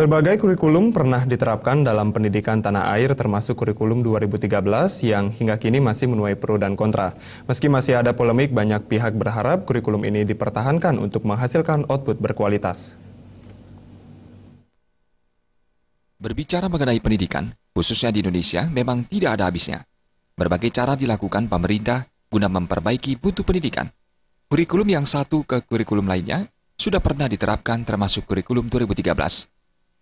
Berbagai kurikulum pernah diterapkan dalam pendidikan tanah air termasuk kurikulum 2013 yang hingga kini masih menuai pro dan kontra. Meski masih ada polemik, banyak pihak berharap kurikulum ini dipertahankan untuk menghasilkan output berkualitas. Berbicara mengenai pendidikan, khususnya di Indonesia, memang tidak ada habisnya. Berbagai cara dilakukan pemerintah guna memperbaiki butuh pendidikan. Kurikulum yang satu ke kurikulum lainnya sudah pernah diterapkan termasuk kurikulum 2013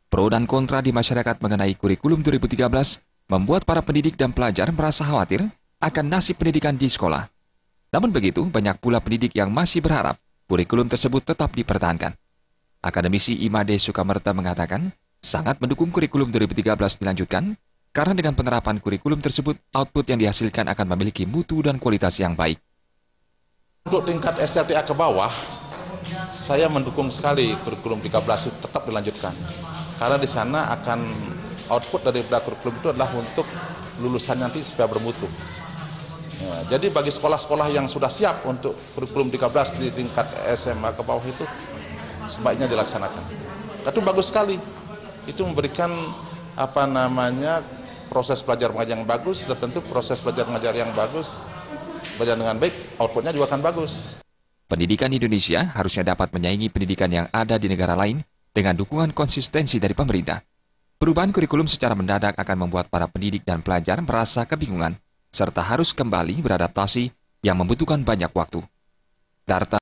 Pro dan kontra di masyarakat mengenai kurikulum 2013 membuat para pendidik dan pelajar merasa khawatir akan nasib pendidikan di sekolah. Namun begitu, banyak pula pendidik yang masih berharap kurikulum tersebut tetap dipertahankan. Akademisi Imade Sukamerta mengatakan, sangat mendukung kurikulum 2013 dilanjutkan karena dengan penerapan kurikulum tersebut, output yang dihasilkan akan memiliki mutu dan kualitas yang baik. Untuk tingkat SLTA ke bawah, saya mendukung sekali kurikulum 13 tetap dilanjutkan karena di sana akan output dari kurikulum itu adalah untuk lulusan nanti supaya bermutu. Ya, jadi bagi sekolah-sekolah yang sudah siap untuk kurikulum 13 di tingkat SMA ke bawah itu sebaiknya dilaksanakan. Itu bagus sekali. Itu memberikan apa namanya proses belajar mengajar yang bagus, tertentu tentu proses belajar mengajar yang bagus berjalan dengan baik, outputnya juga akan bagus. Pendidikan Indonesia harusnya dapat menyaingi pendidikan yang ada di negara lain dengan dukungan konsistensi dari pemerintah, perubahan kurikulum secara mendadak akan membuat para pendidik dan pelajar merasa kebingungan serta harus kembali beradaptasi yang membutuhkan banyak waktu. Darta